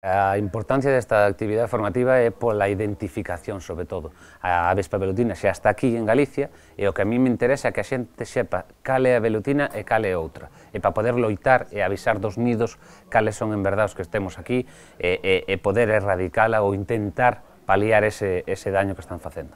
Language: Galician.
A importancia desta actividade formativa é pola identificación, sobre todo. A Vespa Velutina xa está aquí en Galicia e o que a mí me interesa é que a xente sepa cal é a velutina e cal é outra. E para poder loitar e avisar dos nidos cales son en verdade os que estemos aquí e, e, e poder erradicala ou intentar paliar ese, ese daño que están facendo.